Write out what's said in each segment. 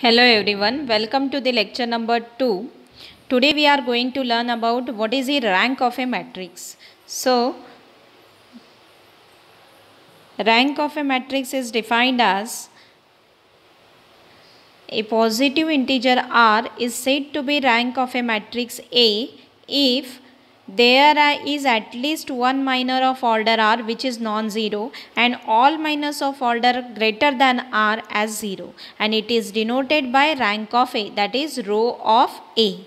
Hello everyone, welcome to the lecture number 2. Today we are going to learn about what is the rank of a matrix. So, rank of a matrix is defined as a positive integer R is said to be rank of a matrix A if there is at least one minor of order r which is non-zero and all minors of order greater than r as 0 and it is denoted by rank of a that is row of a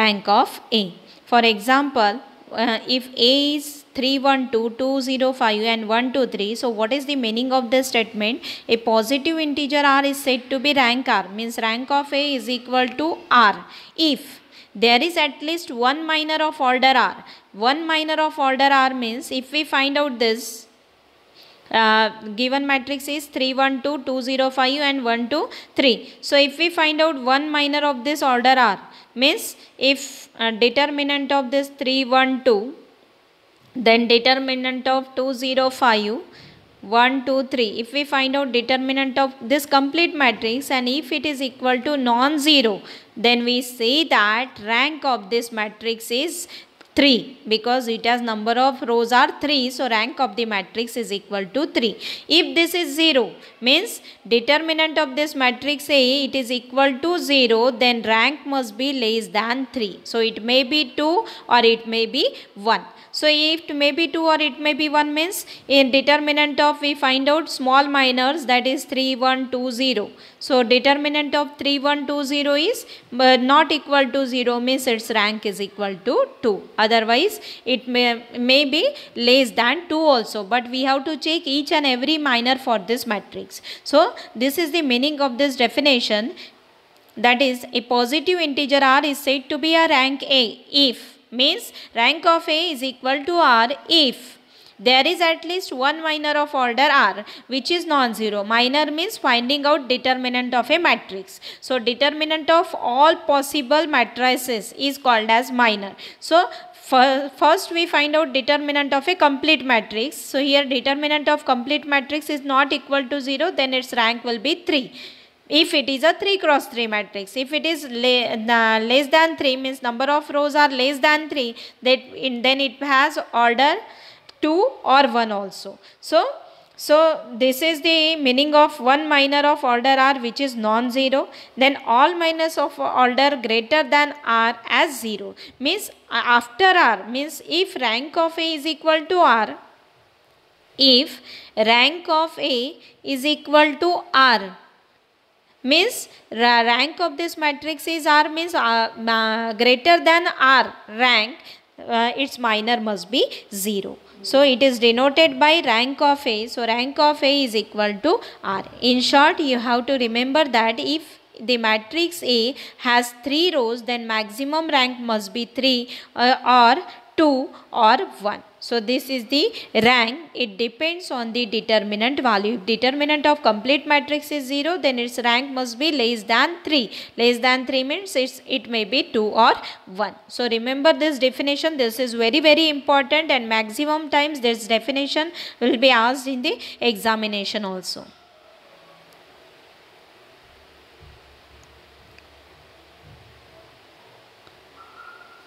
rank of a for example uh, if a is 0 5 and 123 so what is the meaning of this statement a positive integer r is said to be rank r means rank of a is equal to r if there is at least one minor of order r. One minor of order r means if we find out this uh, given matrix is 3 1 2 2 0 5 and 1 2 3 so if we find out one minor of this order r means if uh, determinant of this 3 1 2 then determinant of 2 0 5 1 2 3 if we find out determinant of this complete matrix and if it is equal to non zero then we say that rank of this matrix is 3 because it has number of rows are 3 so rank of the matrix is equal to 3 if this is 0 means determinant of this matrix A it is equal to 0 then rank must be less than 3 so it may be 2 or it may be 1 so if maybe 2 or it may be 1 means in determinant of we find out small minors that is 3 1 2 0. So determinant of 3 1 2 0 is but not equal to 0 means its rank is equal to 2. Otherwise it may, may be less than 2 also but we have to check each and every minor for this matrix. So this is the meaning of this definition that is a positive integer r is said to be a rank A if means rank of A is equal to R if there is at least one minor of order R which is non-zero. Minor means finding out determinant of a matrix. So determinant of all possible matrices is called as minor. So first we find out determinant of a complete matrix. So here determinant of complete matrix is not equal to 0 then its rank will be 3 if it is a 3 cross 3 matrix. If it is less than 3 means number of rows are less than 3 that in, then it has order 2 or 1 also. So, so this is the meaning of one minor of order r which is non-zero. Then all minors of order greater than r as 0 means uh, after r means if rank of a is equal to r if rank of a is equal to r means rank of this matrix is r means uh, greater than r rank uh, its minor must be 0. So it is denoted by rank of A. So rank of A is equal to R. In short, you have to remember that if the matrix A has 3 rows then maximum rank must be 3 uh, or 2 or 1. So this is the rank. It depends on the determinant value. If determinant of complete matrix is 0 then its rank must be less than 3. Less than 3 means it's, it may be 2 or 1. So remember this definition. This is very very important and maximum times this definition will be asked in the examination also.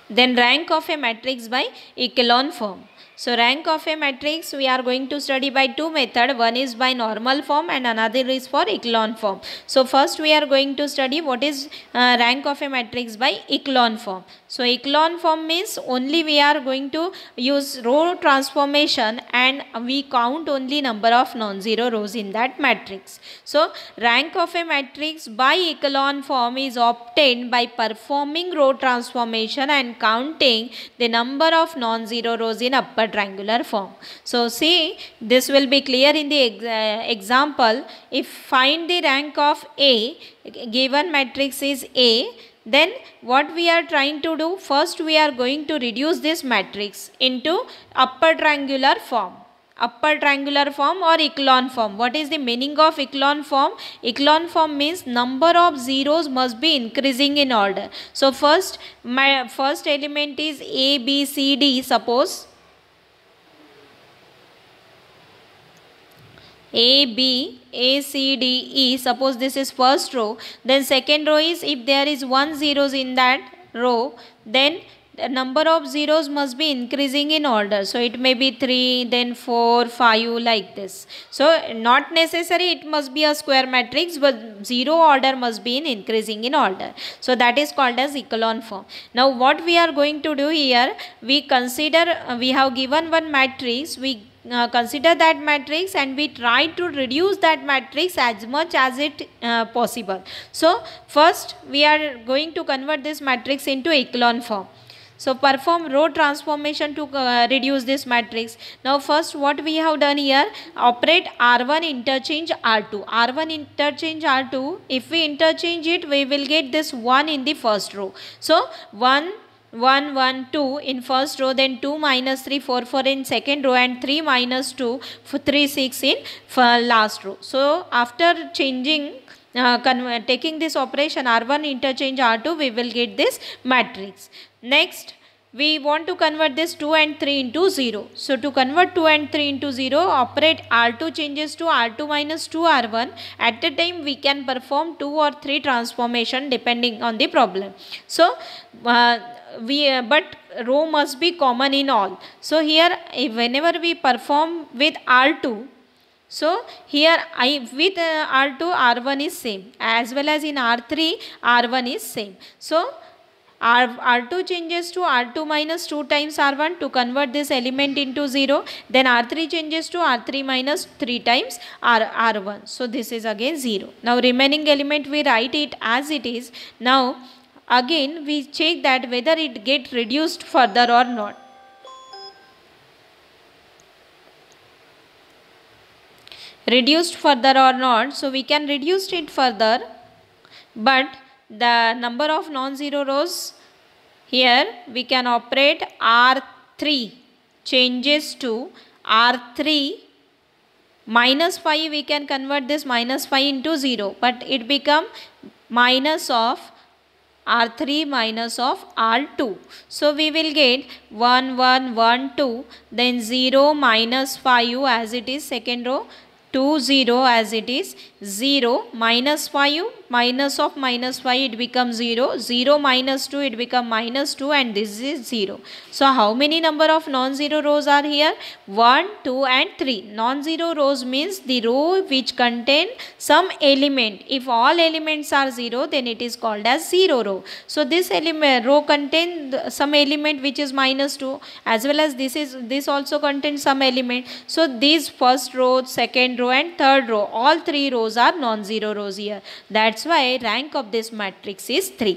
Then rank of a matrix by echelon form. So rank of a matrix we are going to study by two method. One is by normal form and another is for echelon form. So first we are going to study what is uh, rank of a matrix by echelon form. So echelon form means only we are going to use row transformation and we count only number of non-zero rows in that matrix. So rank of a matrix by echelon form is obtained by performing row transformation and counting the number of non-zero rows in upper triangular form. So see this will be clear in the ex uh, example if find the rank of A given matrix is A then what we are trying to do? First we are going to reduce this matrix into upper triangular form upper triangular form or echelon form. What is the meaning of echelon form? Echelon form means number of zeros must be increasing in order. So first, my first element is A, B, C, D suppose. A, B, a, C, D, E. Suppose this is first row. Then second row is if there is one zeros in that row, then the number of zeros must be increasing in order. So it may be 3, then 4, 5 like this. So not necessary it must be a square matrix but 0 order must be in increasing in order. So that is called as echelon form. Now what we are going to do here, we consider we have given one matrix, we uh, consider that matrix and we try to reduce that matrix as much as it uh, possible. So first we are going to convert this matrix into echelon form. So perform row transformation to uh, reduce this matrix. Now first what we have done here, operate R1 interchange R2. R1 interchange R2, if we interchange it, we will get this 1 in the first row. So 1, 1 1 2 in first row then 2 minus 3 4 4 in second row and 3 minus 2 3 6 in last row so after changing uh, taking this operation r1 interchange r2 we will get this matrix next we want to convert this 2 and 3 into 0. So to convert 2 and 3 into 0, operate R2 changes to R2 minus 2 R1. At the time, we can perform 2 or 3 transformation depending on the problem. So uh, we uh, but row must be common in all so here eh, whenever we perform with r2 so here I with uh, R2 R1 is same as well as in R3 R1 is same. So R, R2 changes to R2 minus 2 times R1 to convert this element into 0. Then R3 changes to R3 minus 3 times R, R1. So this is again 0. Now remaining element we write it as it is. Now again we check that whether it get reduced further or not. Reduced further or not. So we can reduce it further but the number of non-zero rows here we can operate R3 changes to R3 minus 5 we can convert this minus 5 into 0 but it become minus of R3 minus of R2. So we will get 1, 1, 1, 2 then 0 minus 5 as it is second row 2, 0 as it is 0 minus 5 minus of minus 5 it becomes 0 0 minus 2 it becomes minus 2 and this is 0 so how many number of non-zero rows are here 1 2 and 3 non-zero rows means the row which contain some element if all elements are 0 then it is called as 0 row so this element row contain some element which is minus 2 as well as this is this also contains some element so these first row second row and third row all three rows are non-zero rows here that's that's why rank of this matrix is 3.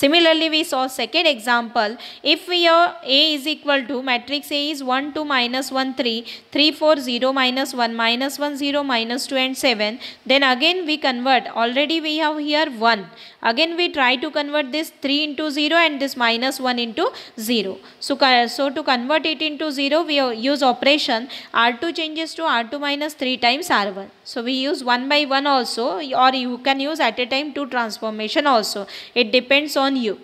Similarly, we saw second example. If we are A is equal to matrix A is 1, 2, minus 1, 3, 3, 4, 0, minus 1, minus 1, 0, minus 2 and 7. Then again we convert. Already we have here 1. Again we try to convert this 3 into 0 and this minus 1 into 0. So, so to convert it into 0, we use operation R2 changes to R2 minus 3 times R1. So we use one by one also or you can use at a time two transformation also. It depends on you.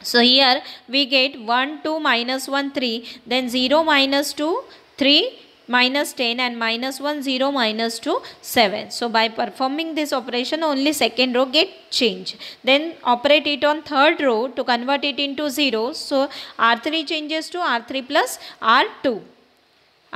So here we get 1, 2, minus 1, 3, then 0, minus 2, 3, minus 10 and minus 1, 0, minus 2, 7. So by performing this operation only second row get change. Then operate it on third row to convert it into 0. So R3 changes to R3 plus R2.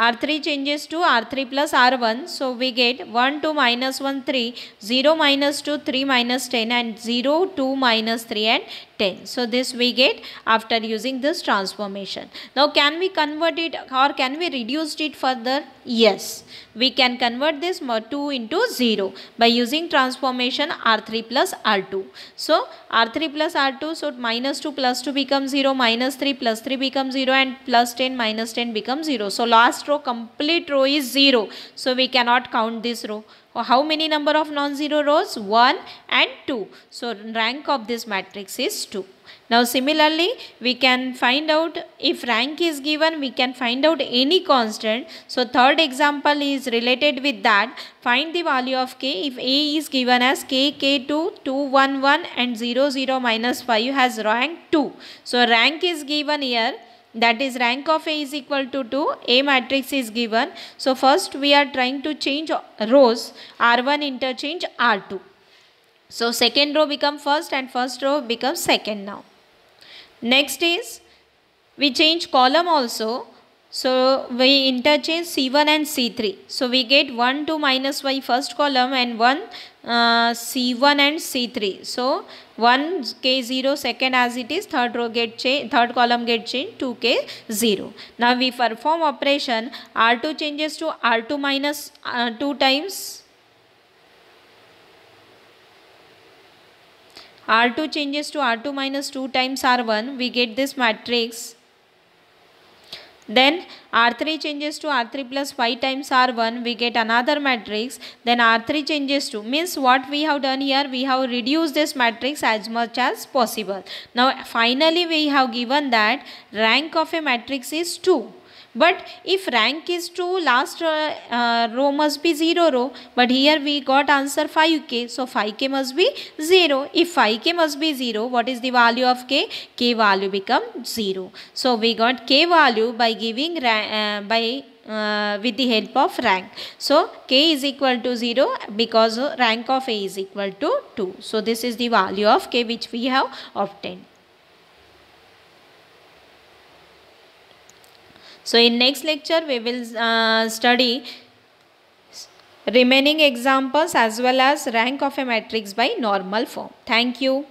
R3 changes to R3 plus R1. So we get 1, 2, minus 1, 3, 0, minus 2, 3, minus 10 and 0, 2, minus 3 and 10. So this we get after using this transformation. Now can we convert it or can we reduce it further? Yes. We can convert this 2 into 0 by using transformation R3 plus R2. So R3 plus R2 so minus 2 plus 2 becomes 0 minus 3 plus 3 becomes 0 and plus 10 minus 10 becomes 0. So last row complete row is 0. So we cannot count this row how many number of non-zero rows? 1 and 2. So rank of this matrix is 2. Now similarly, we can find out if rank is given, we can find out any constant. So third example is related with that. Find the value of k if a is given as k, k2, 2, 1, 1 and 0, 0 minus 5 has rank 2. So rank is given here that is rank of A is equal to 2, A matrix is given. So first we are trying to change rows R1 interchange R2. So second row become first and first row becomes second now. Next is we change column also. So we interchange C1 and C3. So we get 1, 2 minus y first column and 1 uh, C1 and C3. So 1 k0 second as it is third row get change third column get change 2 k0 now we perform operation r2 changes to r2 minus, uh, 2 times r2 changes to r2 minus 2 times r1 we get this matrix then R3 changes to R3 plus 5 times R1, we get another matrix. Then R3 changes to, means what we have done here, we have reduced this matrix as much as possible. Now finally we have given that rank of a matrix is 2. But if rank is 2, last uh, uh, row must be 0 row. But here we got answer 5k. So 5k must be 0. If 5k must be 0, what is the value of k? k value become 0. So we got k value by giving uh, by uh, with the help of rank. So k is equal to 0 because rank of a is equal to 2. So this is the value of k which we have obtained. So in next lecture we will uh, study remaining examples as well as rank of a matrix by normal form. Thank you.